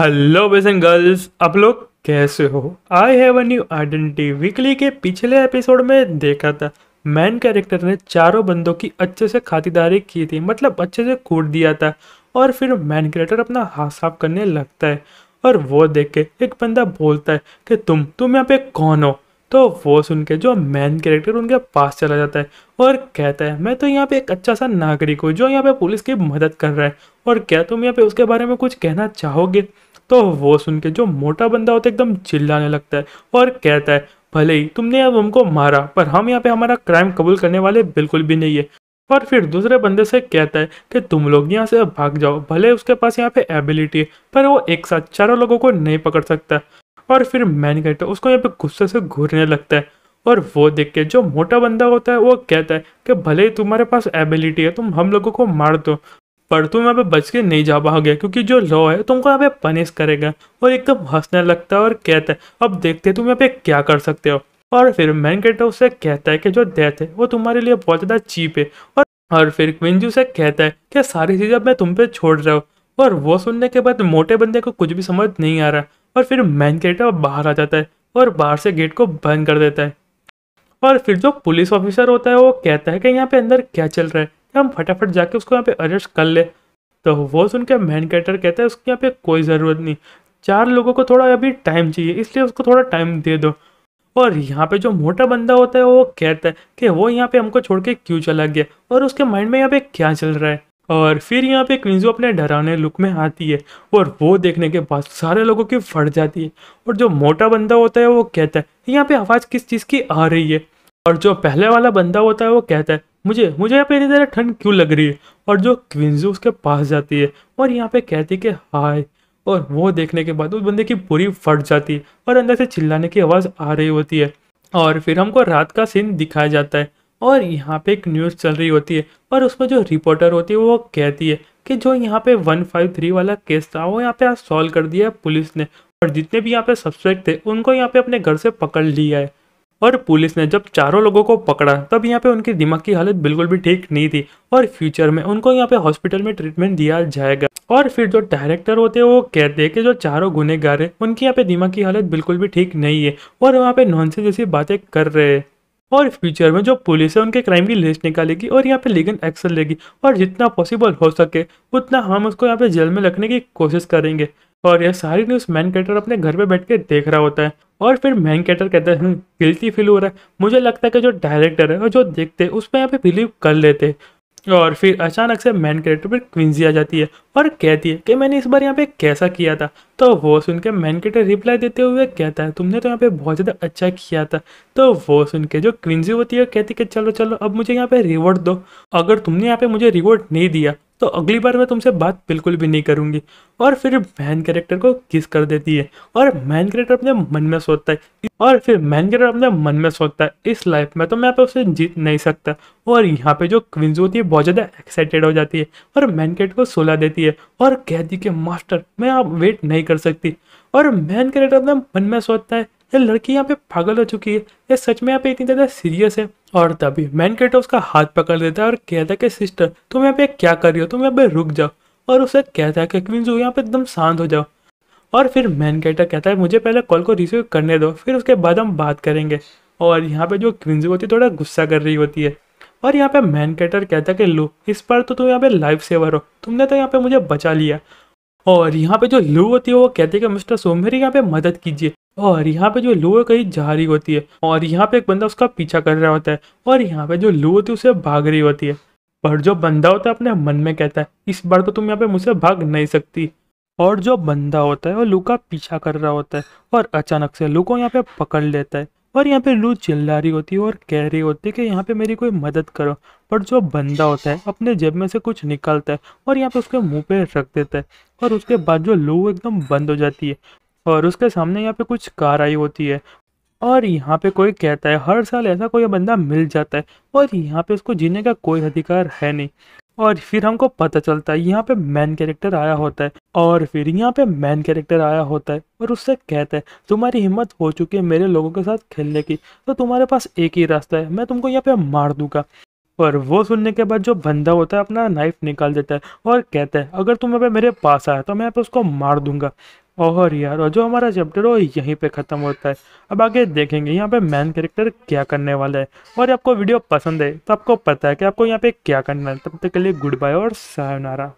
hello boys and girls आप लोग कैसे हो I have a new identity weekly के पिछले एपिसोड में देखा था मैन कैरेक्टर ने चारों बंदों की अच्छे से खातिरदारी की थी मतलब अच्छे से कूद दिया था और फिर मैन कैरेक्टर अपना हाथ साफ करने लगता है और वो देख के एक बंदा बोलता है कि तुम तुम यहाँ पे कौन हो तो वो सुन के जो मेन कैरेक्टर उनके पास चला जाता है और कहता है मैं तो यहाँ पे एक अच्छा सा नागरिक हूँ जो यहाँ पे पुलिस की मदद कर रहा है और क्या तुम यहाँ पे उसके बारे में कुछ कहना चाहोगे तो वो सुन के जो मोटा बंदा होता है एकदम चिल्लाने लगता है और कहता है भले ही तुमने अब हमको मारा पर हम यहाँ पे हमारा क्राइम कबूल करने वाले बिल्कुल भी नहीं है और फिर दूसरे बंदे से कहता है कि तुम लोग यहाँ से भाग जाओ भले उसके पास यहाँ पे एबिलिटी है पर वो एक साथ चारों लोगों को नहीं पकड़ सकता और फिर मैन मैनगेटर उसको यहाँ पे गुस्से से घूरने लगता है और वो देख के जो मोटा बंदा होता है वो कहता है कि भले ही तुम्हारे पास एबिलिटी है तुम हम लोगों को मार दो पर तुम यहाँ पे बच के नहीं जा पाओगे क्योंकि जो लॉ है तुमको यहाँ पे पनिश करेगा और एकदम हंसने लगता है और कहता है अब देखते हैं तुम यहाँ पे क्या कर सकते हो और फिर मैन कहता उससे कहता है कि जो डेथ है वो तुम्हारे लिए बहुत ज़्यादा चीप है और और फिर क्विंजू से कहता है कि सारी चीज़ें अब मैं तुम पे छोड़ रहा हूँ और वो सुनने के बाद मोटे बंदे को कुछ भी समझ नहीं आ रहा और फिर मैन कैरेक्टर बाहर आ जाता है और बाहर से गेट को बंद कर देता है और फिर जो पुलिस ऑफिसर होता है वो कहता है कि यहाँ पे अंदर क्या चल रहा है तो हम फटाफट जाके उसको यहाँ पे अरेस्ट कर ले तो वो सुन के मैन कैरेक्टर कहता है उसके यहाँ पे कोई ज़रूरत नहीं चार लोगों को थोड़ा अभी टाइम चाहिए इसलिए उसको थोड़ा टाइम दे दो और यहाँ पे जो मोटा बंदा होता है वो कहता है कि वो यहाँ पे हमको छोड़ के क्यों चला गया और उसके माइंड में यहाँ पे क्या चल रहा है और फिर यहाँ पे क्रिंजू अपने डराने लुक में आती है और वो देखने के बाद सारे लोगों की फट जाती है और जो मोटा बंदा होता है वो कहता है यहाँ पे आवाज़ किस चीज़ की आ रही है और जो पहले वाला बंदा होता है वो कहता है मुझे मुझे यहाँ पे इतनी ज़्यादा ठंड क्यों लग रही है और जो क्विंजू उसके पास जाती है और यहाँ पे कहती है कि हाय और वो देखने के बाद उस बंदे की पूरी फट जाती है और अंदर से चिल्लाने की आवाज़ आ रही होती है और फिर हमको रात का सीन दिखाया जाता है और यहाँ पे एक न्यूज़ चल रही होती है और उसमें जो रिपोर्टर होती है वो कहती है कि जो यहाँ पे 153 वाला केस था वो यहाँ पे आज सॉल्व कर दिया है पुलिस ने और जितने भी यहाँ पे सस्पेक्ट थे उनको यहाँ पे अपने घर से पकड़ लिया है और पुलिस ने जब चारों लोगों को पकड़ा तब यहाँ पे उनकी दिमाग की हालत बिल्कुल भी ठीक नहीं थी और फ्यूचर में उनको यहाँ पे हॉस्पिटल में ट्रीटमेंट दिया जाएगा और फिर जो डायरेक्टर होते हैं वो कहते हैं कि जो चारों गुनेगार हैं उनकी यहाँ पे दिमाग की हालत बिल्कुल भी ठीक नहीं है और वहाँ पे नॉनसेंस जैसी बातें कर रहे हैं और फ्यूचर में जो पुलिस है उनके क्राइम की लिस्ट निकालेगी और यहाँ पे लीगल एक्शन लेगी और जितना पॉसिबल हो सके उतना हम उसको यहाँ पे जेल में रखने की कोशिश करेंगे और यह सारी न्यूज़ मैन कैटर अपने घर पे बैठ के देख रहा होता है और फिर मैन कैटर कहते हैं गिल्ती हम्म, फील हो रहा है मुझे लगता है कि जो डायरेक्टर है और जो देखते हैं उस पर यहाँ पे बिलीव कर लेते हैं और फिर अचानक से मैन कैरेक्टर पर क्विंजी आ जाती है और कहती है कि मैंने इस बार यहाँ पे कैसा किया था तो वो सुन के मैन कैरेक्टर रिप्लाई देते हुए कहता है तुमने तो यहाँ पे बहुत ज़्यादा अच्छा किया था तो वो सुन के जो क्विंजी होती है कहती है कि चलो चलो अब मुझे यहाँ पे रिवॉर्ड दो अगर तुमने यहाँ पे मुझे रिवॉर्ड नहीं दिया तो अगली बार मैं तुमसे बात बिल्कुल भी नहीं करूँगी और फिर मैन कैरेक्टर को किस कर देती है और मैन कैरेक्टर अपने मन में सोचता है और फिर मैन कैरेक्टर अपने मन में सोचता है इस लाइफ में तो मैं पे उसे जीत नहीं सकता और यहाँ पे जो क्विंज होती है बहुत ज़्यादा एक्साइटेड हो जाती है और मैन कैरेक्टर को सोला देती है और कहती कि मास्टर मैं आप वेट नहीं कर सकती और मैन कैरेक्टर अपने मन में सोचता है ये लड़की यहाँ पे पागल हो चुकी है ये सच में यहाँ पे इतनी ज़्यादा सीरियस है और तभी मैन कैटो उसका हाथ पकड़ देता है और कहता है कि सिस्टर तुम यहाँ पे क्या कर रही हो तुम यहाँ पे रुक जाओ और उसे कहता है कि क्विंजू यहाँ पे एकदम शांत हो जाओ और फिर मैन कैटर कहता है मुझे पहले कॉल को रिसीव करने दो फिर उसके बाद हम बात करेंगे और यहाँ पे जो क्विंजू होती है थोड़ा गुस्सा कर रही होती है और यहाँ पे मैन कैटर कहता है कि लो इस बार तो तुम यहाँ पे लाइफ सेवर हो तुमने तो यहाँ पे मुझे बचा लिया और यहाँ पे जो लू होती है वो कहती है कि मिस्टर सोम मेरी यहाँ पे मदद कीजिए और यहाँ पे जो लू है कहीं जा रही होती है और यहाँ पे एक बंदा उसका पीछा कर रहा होता है और यहाँ पे जो लू होती है उसे भाग रही होती है पर जो बंदा होता है अपने मन में कहता है इस बार तो तुम यहाँ पे मुझसे भाग नहीं सकती और जो बंदा होता है वो लू का पीछा कर रहा होता है और अचानक से लू को यहाँ पे पकड़ लेता है और यहाँ पे लू चिल्ला रही होती है और कह रही होती है कि यहाँ पे मेरी कोई मदद करो पर जो बंदा होता है अपने जेब में से कुछ निकालता है और यहाँ पे उसके मुंह पे रख देता है और उसके बाद जो लू एकदम बंद हो जाती है और उसके सामने यहाँ पे कुछ कार आई होती है और यहाँ पे कोई कहता है हर साल ऐसा कोई बंदा मिल जाता है और यहाँ पे उसको जीने का कोई अधिकार है नहीं और फिर हमको पता चलता है यहाँ पे मैन कैरेक्टर आया होता है और फिर यहाँ पे मैन कैरेक्टर आया होता है और उससे कहता है तुम्हारी हिम्मत हो चुकी है मेरे लोगों के साथ खेलने की तो तुम्हारे पास एक ही रास्ता है मैं तुमको यहाँ पे मार दूंगा और वो सुनने के बाद जो बंदा होता है अपना नाइफ निकाल देता है और कहता है अगर तुम अभी मेरे पास आया तो मैं यहाँ पे उसको मार दूंगा और यार और जो हमारा चैप्टर हो यहीं पे ख़त्म होता है अब आगे देखेंगे यहाँ पे मेन कैरेक्टर क्या करने वाला है और आपको वीडियो पसंद है तो आपको पता है कि आपको यहाँ पे क्या करना है तब तक के लिए गुड बाय और सायोनारा